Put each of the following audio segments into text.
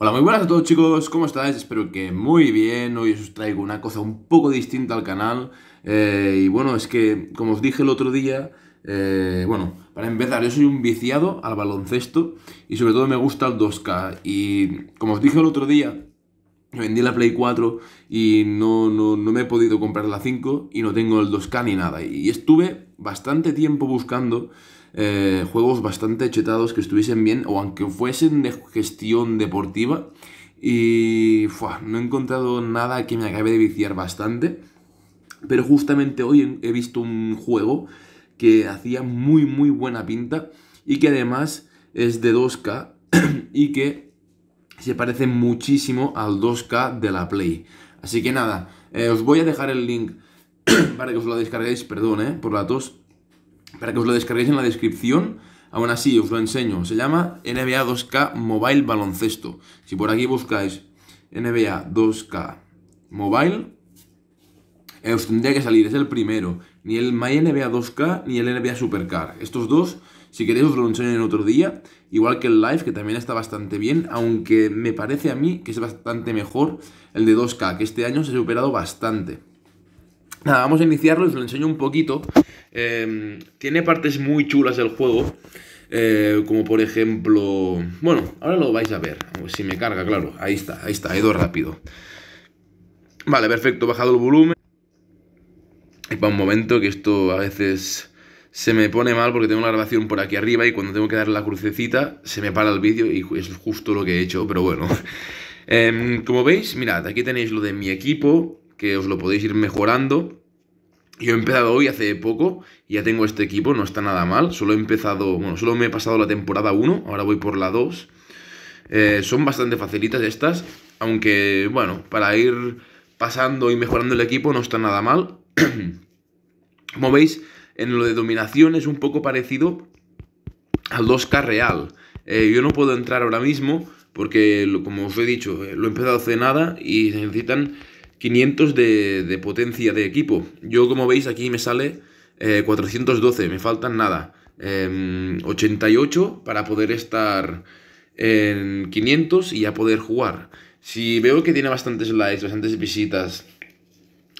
Hola, muy buenas a todos chicos, ¿cómo estáis? Espero que muy bien, hoy os traigo una cosa un poco distinta al canal eh, y bueno, es que como os dije el otro día, eh, bueno, para empezar, yo soy un viciado al baloncesto y sobre todo me gusta el 2K y como os dije el otro día, vendí la Play 4 y no, no me he podido comprar la 5 y no tengo el 2K ni nada y estuve bastante tiempo buscando eh, juegos bastante chetados que estuviesen bien o aunque fuesen de gestión deportiva. Y no he encontrado nada que me acabe de viciar bastante. Pero justamente hoy he visto un juego que hacía muy muy buena pinta y que además es de 2K y que se parece muchísimo al 2K de la Play. Así que nada, eh, os voy a dejar el link para que os lo descarguéis, perdón, eh, por la tos para que os lo descarguéis en la descripción. Aún así, os lo enseño. Se llama NBA 2K Mobile Baloncesto. Si por aquí buscáis NBA 2K Mobile, eh, os tendría que salir. Es el primero. Ni el My NBA 2K ni el NBA Supercar. Estos dos, si queréis, os lo enseño en otro día. Igual que el Live, que también está bastante bien. Aunque me parece a mí que es bastante mejor el de 2K, que este año se ha superado bastante vamos a iniciarlo os lo enseño un poquito. Em, tiene partes muy chulas del juego. Eh, como por ejemplo... Bueno, ahora lo vais a ver. Si me carga, claro. Ahí está, ahí está. He ido rápido. Vale, perfecto. Bajado el volumen. Y para un momento que esto a veces se me pone mal porque tengo la grabación por aquí arriba y cuando tengo que dar la crucecita se me para el vídeo y es justo lo que he hecho. Pero bueno. Em, como veis, mirad, aquí tenéis lo de mi equipo que os lo podéis ir mejorando. Yo he empezado hoy hace poco, Y ya tengo este equipo, no está nada mal. Solo he empezado, bueno, solo me he pasado la temporada 1, ahora voy por la 2. Eh, son bastante facilitas estas, aunque bueno, para ir pasando y mejorando el equipo no está nada mal. Como veis, en lo de dominación es un poco parecido al 2K real. Eh, yo no puedo entrar ahora mismo porque, como os he dicho, eh, lo he empezado hace nada y necesitan 500 de, potencia de equipo. Yo, como veis, aquí me sale 412, eh, me faltan nada. 88 em, para poder estar en 500 y ya poder jugar. Si veo que tiene bastantes likes, bastantes visitas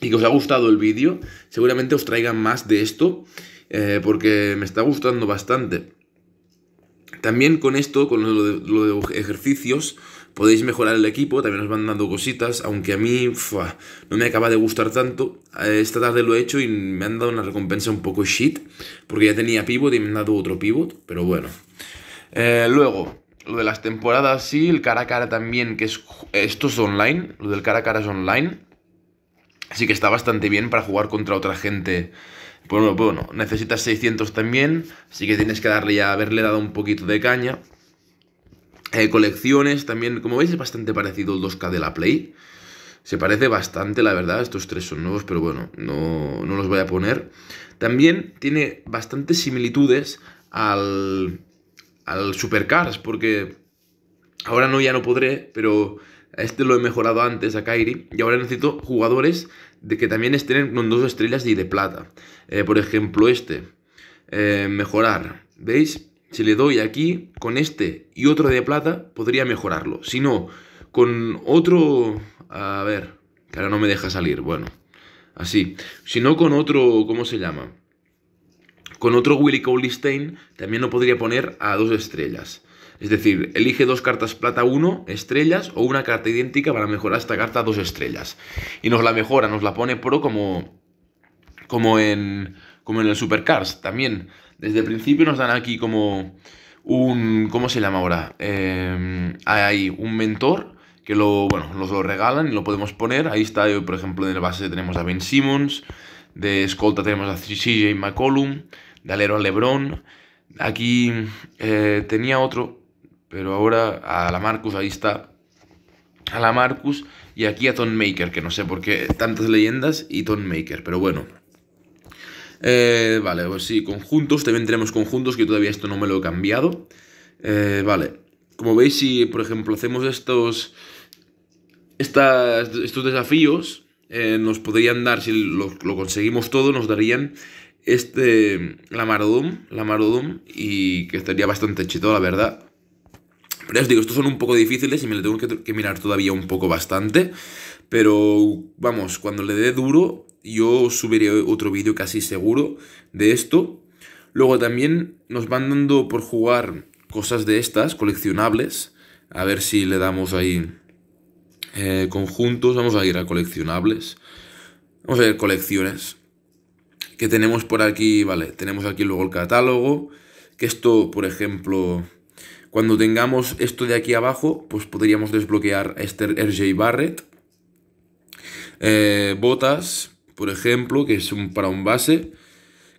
y que os ha gustado el vídeo, seguramente os traigan más de esto eh, porque me está gustando bastante. También con esto, con lo de, lo ejercicios, Podéis mejorar el equipo, también os van dando cositas, aunque a mí no me acaba de gustar tanto. Eh, esta tarde lo he hecho y me han dado una recompensa un poco shit, porque ya tenía pivot y me han dado otro pivot, pero bueno. Eh, luego, lo de las temporadas sí, el cara a cara también, que es esto es online, lo del cara a cara es online. Así que está bastante bien para jugar contra otra gente. Bueno, bueno, necesitas 600 también, así que tienes que darle ya, haberle dado un poquito de caña de eh, colecciones también, como veis es bastante parecido el 2K de la Play. Se parece bastante, la verdad. Estos tres son nuevos, pero bueno, no, no los voy a poner. También tiene bastantes similitudes al, al Supercars, porque ahora no ya no podré, pero este lo he mejorado antes, a Kairi, y ahora necesito jugadores de que también estén con dos estrellas y de plata. Eh, por ejemplo, este. Eh, mejorar. ¿Veis? si le doy aquí, con este y otro de plata, podría mejorarlo. Si no, con otro... A ver, que ahora no me deja salir, bueno. Así. Si no, con otro... ¿Cómo se llama? Con otro Willy cowley también lo podría poner a dos estrellas. Es decir, elige dos cartas plata 1, estrellas, o una carta idéntica para mejorar esta carta a dos estrellas. Y nos la mejora, nos la pone pro como, como, en, como en el Supercars también. Desde el principio nos dan aquí como un, ¿cómo se llama ahora? Em, hay un mentor que lo, bueno, nos lo regalan y lo podemos poner. Ahí está, eh, por ejemplo, en el base tenemos a Ben Simmons, de escolta tenemos a CJ McCollum, de alero a LeBron. Aquí eh, tenía otro, pero ahora a la Marcus, ahí está. A la Marcus y aquí a Tone Maker, que no sé por qué tantas leyendas y Tone Maker, pero bueno. Eh, vale, pues sí, conjuntos, también tenemos conjuntos, que todavía esto no me lo he cambiado. Eh, vale, como veis, si por ejemplo hacemos estos, estas, estos desafíos, eh, nos podrían dar, si lo, conseguimos todo, nos darían este, la Marodum, la y que estaría bastante chido, la verdad. Pero os digo, estos son un poco difíciles y me lo tengo que mirar todavía un poco bastante. Pero vamos, cuando le dé duro, yo subiré otro vídeo casi seguro de esto. Luego también nos van dando por jugar cosas de estas, coleccionables. A ver si le damos ahí eh, conjuntos. Vamos a ir a coleccionables. Vamos a ver colecciones. Que tenemos por aquí, vale, tenemos aquí luego el catálogo. Que esto, por ejemplo, cuando tengamos esto de aquí abajo, pues podríamos desbloquear a este RJ Barrett. Eh, botas, por ejemplo, que es un, para un base.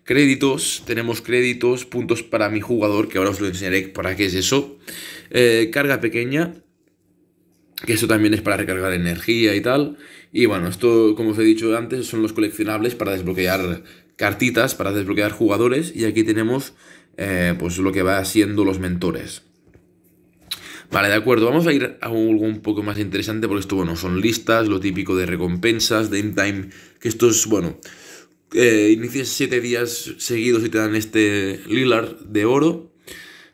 Créditos, tenemos créditos, puntos para mi jugador, que ahora os lo enseñaré para qué es eso. Eh, carga pequeña, que eso también es para recargar energía y tal. Y bueno, esto, como os he dicho antes, son los coleccionables para desbloquear cartitas, para desbloquear jugadores. Y aquí tenemos eh, pues lo que va siendo los mentores. Vale, de acuerdo, vamos a ir a algo un poco más interesante porque esto, bueno, son listas, lo típico de recompensas, de in time, que esto es, bueno, eh, inicias 7 días seguidos y te dan este Lilar de oro,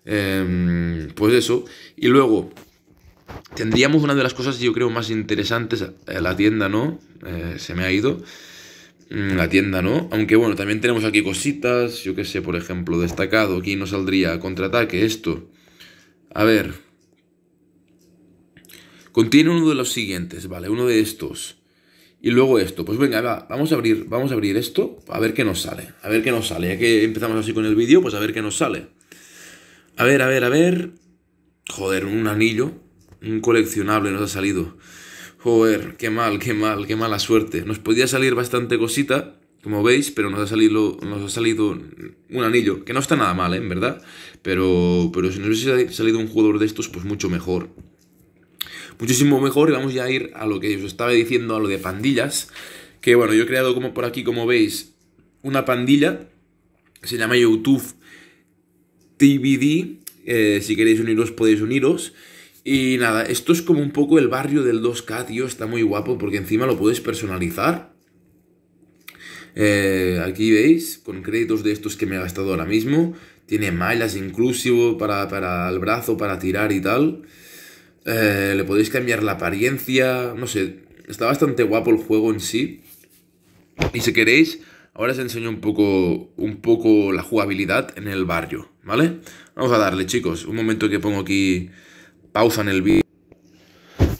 em, pues eso, y luego tendríamos una de las cosas, yo creo, más interesantes, eh, la tienda, ¿no? Eh, se me ha ido. Mm, la tienda, ¿no? Aunque bueno, también tenemos aquí cositas, yo qué sé, por ejemplo, destacado, aquí no saldría contraataque, esto. A ver, Contiene uno de los siguientes, ¿vale? Uno de estos. Y luego esto. Pues venga, va, vamos a abrir, vamos a abrir esto, a ver qué nos sale. A ver qué nos sale. Ya que empezamos así con el vídeo, pues a ver qué nos sale. A ver, a ver, a ver. Joder, un anillo. Un coleccionable nos ha salido. Joder, qué mal, qué mal, qué mala suerte. Nos podía salir bastante cosita, como veis, pero nos ha salido, nos ha salido un anillo, que no está nada mal, ¿eh? en verdad. Pero, pero si nos hubiese salido un jugador de estos, pues mucho mejor muchísimo mejor y vamos ya a ir a lo que os estaba diciendo, a lo de pandillas, que bueno, yo he creado como por aquí, como veis, una pandilla, se llama YouTube TVD, eh, si queréis uniros podéis uniros. Y nada, esto es como un poco el barrio del 2K, tío, está muy guapo porque encima lo podéis personalizar. Eh, aquí veis, con créditos de estos que me he gastado ahora mismo. Tiene mallas inclusivo para, para el brazo, para tirar y tal. Eh, le podéis cambiar la apariencia, no sé, está bastante guapo el juego en sí. Y si queréis, ahora os enseño un poco, un poco la jugabilidad en el barrio, ¿vale? Vamos a darle, chicos, un momento que pongo aquí pausa en el vídeo.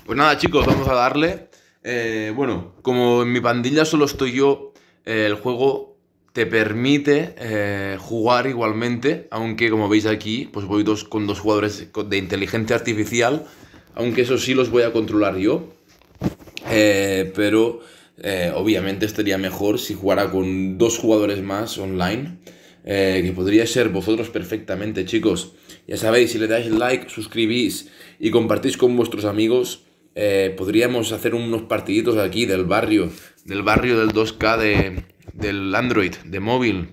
Pues nada, chicos, vamos a darle. Eh, bueno, como en mi pandilla solo estoy yo, eh, el juego te permite jugar igualmente, aunque como veis aquí, pues voy con dos jugadores de inteligencia artificial aunque eso sí los voy a controlar yo. Eh, pero eh, obviamente estaría mejor si jugara con dos jugadores más online. Eh, que podría ser vosotros perfectamente, chicos. Ya sabéis, si le dais like, suscribís y compartís con vuestros amigos, podríamos hacer unos partiditos aquí del barrio, del barrio del 2K de, del Android, de móvil,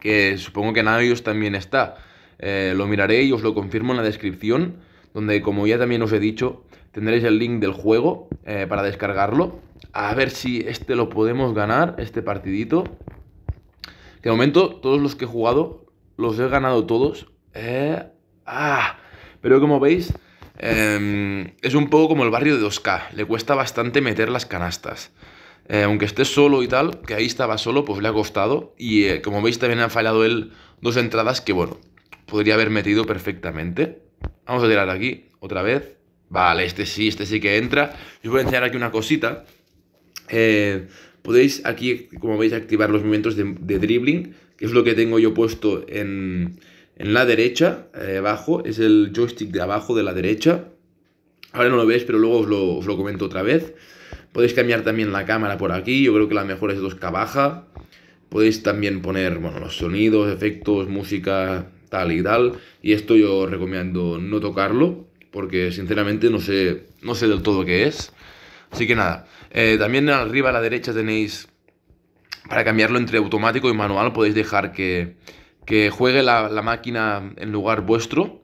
que supongo que en iOS también está. lo miraré y os lo confirmo en la descripción donde como ya también os he dicho, tendréis el link del juego eh, para descargarlo. A ver si este lo podemos ganar, este partidito. Que de momento todos los que he jugado, los he ganado todos. Eh, ah, pero como veis, em, es un poco como el barrio de 2K. Le cuesta bastante meter las canastas. Eh, aunque esté solo y tal, que ahí estaba solo, pues le ha costado. Y como veis, también ha fallado él dos entradas que, bueno, podría haber metido perfectamente. Vamos a tirar aquí otra vez. Vale, este sí, este sí que entra. Yo os voy a enseñar aquí una cosita. Eh, podéis aquí, como veis, activar los movimientos de, dribbling, que es lo que tengo yo puesto en, la derecha, eh, abajo, es el joystick de abajo de la derecha. Ahora no lo veis, pero luego os lo, os lo, comento otra vez. Podéis cambiar también la cámara por aquí, yo creo que la mejor es 2K baja. Podéis también poner, bueno, los sonidos, efectos, música, tal y tal. Y esto yo recomiendo no tocarlo, porque sinceramente no sé, no sé del todo qué es. Así que nada, eh, también arriba a la derecha tenéis, para cambiarlo entre automático y manual, podéis dejar que, juegue la, la, máquina en lugar vuestro.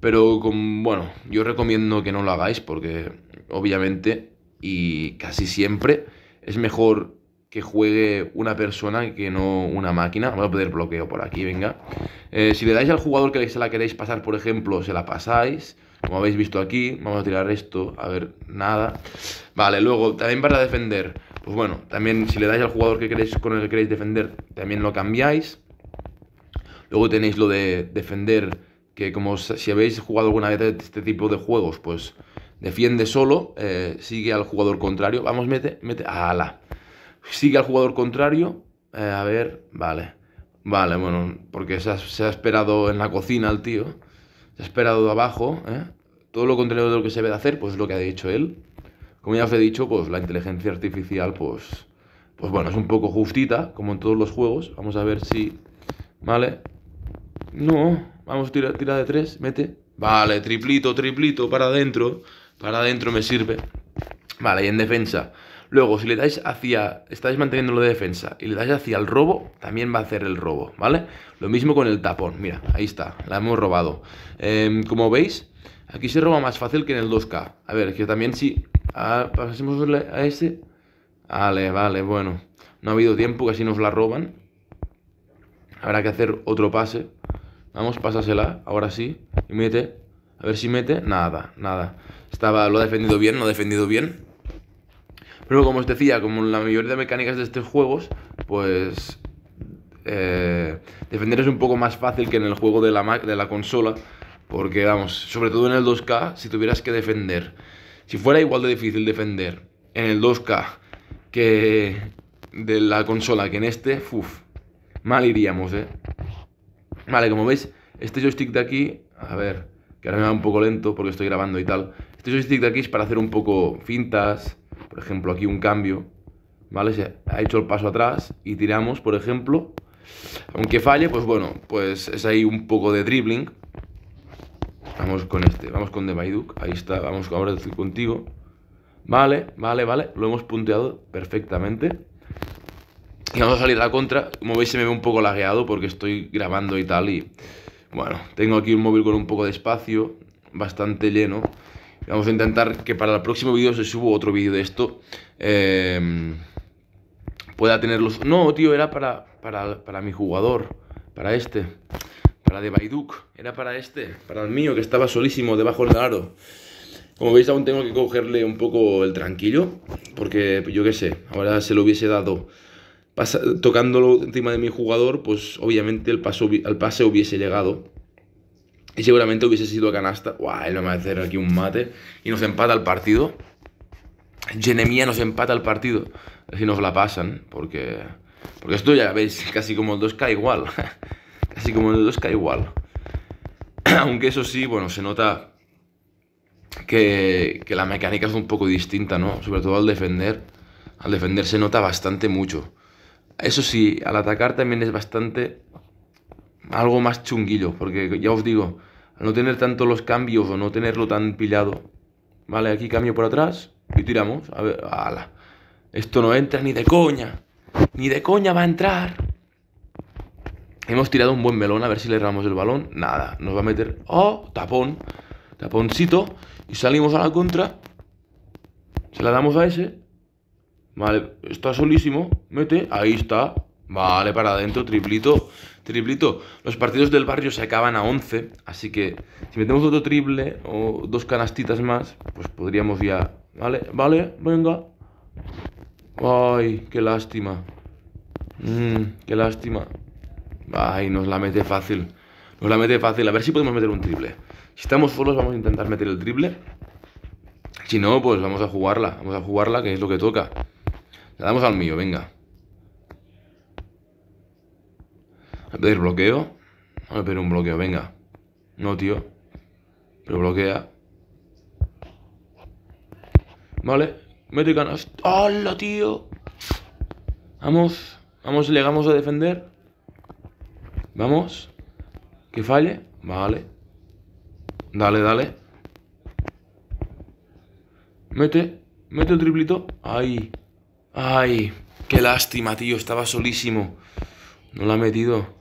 Pero con, bueno, yo recomiendo que no lo hagáis porque obviamente y casi siempre es mejor que juegue una persona que no una máquina. Vamos a poder bloqueo por aquí, venga. Eh, si le dais al jugador que se la queréis pasar, por ejemplo, se la pasáis. Como habéis visto aquí, vamos a tirar esto, a ver, nada. Vale, luego, también para defender, pues bueno, también si le dais al jugador que queréis, con el que queréis defender, también lo cambiáis. Luego tenéis lo de defender, que como si habéis jugado alguna vez este tipo de juegos, pues defiende solo, eh, sigue al jugador contrario. Vamos, mete, mete, la sigue al jugador contrario. Eh, a ver, vale. Vale, bueno, porque se ha, esperado en la cocina el tío. Se ha esperado de abajo. ¿eh? Todo lo contrario de lo que se de hacer, pues es lo que ha dicho él. Como ya os he dicho, pues la inteligencia artificial, pues, pues bueno, es un poco justita, como en todos los juegos. Vamos a ver si... Vale. No, vamos, tira, tira de tres, mete. Vale, triplito, triplito, para adentro. Para adentro me sirve. Vale, y en defensa. Luego, si le dais hacia, estáis manteniendo de defensa y le dais hacia el robo, también va a hacer el robo, ¿vale? Lo mismo con el tapón, mira, ahí está, la hemos robado. Em, como veis, aquí se roba más fácil que en el 2K. A ver, que también si ah, pasemos a este... Vale, vale, bueno. No ha habido tiempo, casi nos la roban. Habrá que hacer otro pase. Vamos, pásasela, ahora sí. Y mete. A ver si mete. Nada, nada. Estaba, lo ha defendido bien, no ha defendido bien. Pero como os decía, como la mayoría de mecánicas de estos juegos, pues eh, defender es un poco más fácil que en el juego de la, de la consola, porque vamos, sobre todo en el 2K, si tuvieras que defender, si fuera igual de difícil defender en el 2K que de la consola que en este, uff, mal iríamos, ¿eh? Vale, como veis, este joystick de aquí, a ver, que ahora me va un poco lento porque estoy grabando y tal, este joystick de aquí es para hacer un poco fintas, por ejemplo, aquí un cambio, ¿vale? Se ha hecho el paso atrás y tiramos, por ejemplo, aunque falle, pues bueno, pues es ahí un poco de dribbling. Vamos con este, vamos con The Baiduk, ahí está, vamos ahora decir contigo. Vale, vale, vale, lo hemos punteado perfectamente. Y vamos a salir a la contra, como veis se me ve un poco lagueado porque estoy grabando y tal y... Bueno, tengo aquí un móvil con un poco de espacio, bastante lleno, Vamos a intentar que para el próximo vídeo, se subo otro vídeo de esto, em, pueda tenerlos... No, tío, era para, para, mi jugador, para este, para de Baiduk, era para este, para el mío que estaba solísimo debajo del aro. Como veis, aún tengo que cogerle un poco el tranquillo, porque yo qué sé, ahora se lo hubiese dado tocándolo encima de mi jugador, pues obviamente el, el pase hubiese llegado y seguramente hubiese sido a canasta. Guau, él me va a hacer aquí un mate. Y nos empata el partido. genemia nos empata el partido. Si nos la pasan, porque... Porque esto ya veis, casi como el 2K igual. casi como el 2K igual. Aunque eso sí, bueno, se nota que, que, la mecánica es un poco distinta, ¿no? Sobre todo al defender. Al defender se nota bastante mucho. Eso sí, al atacar también es bastante algo más chunguillo, porque ya os digo, al no tener tanto los cambios o no tenerlo tan pillado, vale, aquí cambio por atrás y tiramos, a ver, ala, esto no entra ni de coña, ni de coña va a entrar. Hemos tirado un buen melón, a ver si le erramos el balón, nada, nos va a meter, oh, tapón, taponcito, y salimos a la contra, se la damos a ese, vale, está solísimo, mete, ahí está, vale, para adentro, triplito, triplito. Los partidos del barrio se acaban a 11, así que si metemos otro triple o dos canastitas más, pues podríamos ya... Vale, vale, venga. Ay, qué lástima. Mmm, qué lástima. Ay, nos la mete fácil. Nos la mete fácil. A ver si podemos meter un triple. Si estamos solos vamos a intentar meter el triple. Si no, pues vamos a jugarla. Vamos a jugarla, que es lo que toca. Le damos al mío, venga. pedir bloqueo? pero a pedir un bloqueo, venga. No, tío. Pero bloquea. Vale. Mete ganas. ¡Hala, tío! Vamos. Vamos, llegamos a defender. Vamos. Que falle. Vale. Dale, dale. Mete. Mete el triplito. ¡Ay! Ay. Qué lástima, tío. Estaba solísimo. No la ha metido.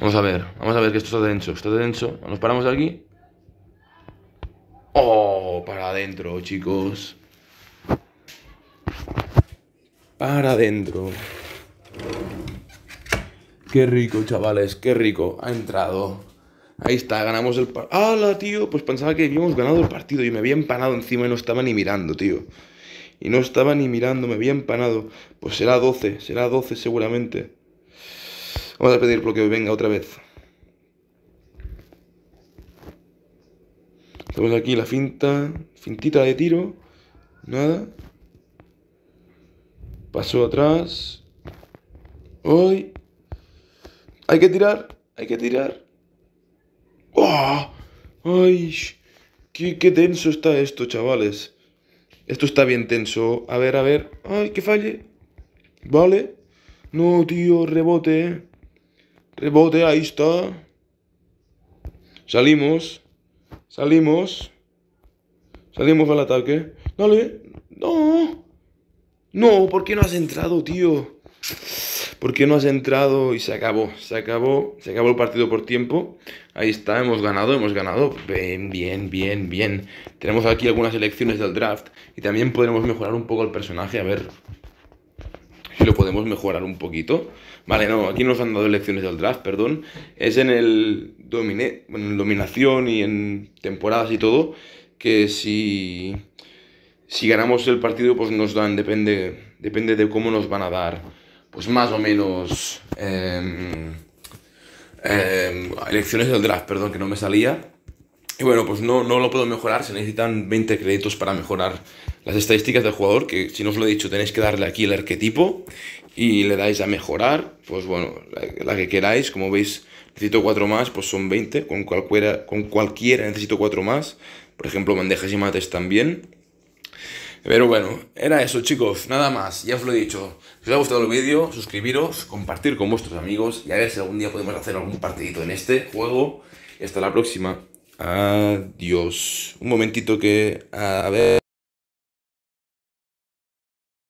Vamos a ver, vamos a ver que esto está denso, está denso. Nos paramos aquí. ¡Oh! Para adentro, chicos. Para adentro. Qué rico, chavales, qué rico. Ha entrado. Ahí está, ganamos el partido. ¡Hala, tío! Pues pensaba que habíamos ganado el partido y me había empanado encima y no estaba ni mirando, tío. Y no estaba ni mirando, me había empanado. Pues será 12, será 12 seguramente. Vamos a pedir lo que venga otra vez. Tenemos aquí la finta, fintita de tiro, nada. Pasó atrás. Hoy. Hay que tirar, hay que tirar. ¡Oh! ¡Ay! Qué, tenso está esto, chavales! Esto está bien tenso. A ver, a ver. ¡Ay, que falle! Vale. No, tío, rebote. Eh. Rebote, ahí está. Salimos. Salimos. Salimos al ataque. Dale. No. No, ¿por qué no has entrado, tío? ¿Por qué no has entrado? Y se acabó, se acabó, se acabó el partido por tiempo. Ahí está, hemos ganado, hemos ganado. Bien, bien, bien, bien. Tenemos aquí algunas elecciones del draft y también podremos mejorar un poco el personaje. A ver, si lo podemos mejorar un poquito. Vale, no, aquí nos han dado elecciones del draft, perdón. Es en el dominación y en temporadas y todo, que si, si ganamos el partido, pues nos dan, depende, depende de cómo nos van a dar, pues más o menos... elecciones em, em, del draft, perdón, que no me salía. Y bueno, pues no, no lo puedo mejorar, se necesitan 20 créditos para mejorar las estadísticas del jugador, que si no os lo he dicho tenéis que darle aquí el arquetipo y le dais a mejorar, pues bueno, la, que queráis, como veis necesito 4 más, pues son 20, con cualquiera, con cualquiera necesito 4 más, por ejemplo bandejas y mates también. Pero bueno, era eso chicos, nada más, ya os lo he dicho. Si os ha gustado el vídeo, suscribiros, compartir con vuestros amigos y a ver si algún día podemos hacer algún partidito en este juego. hasta la próxima. Adiós. Un momentito que... A ver...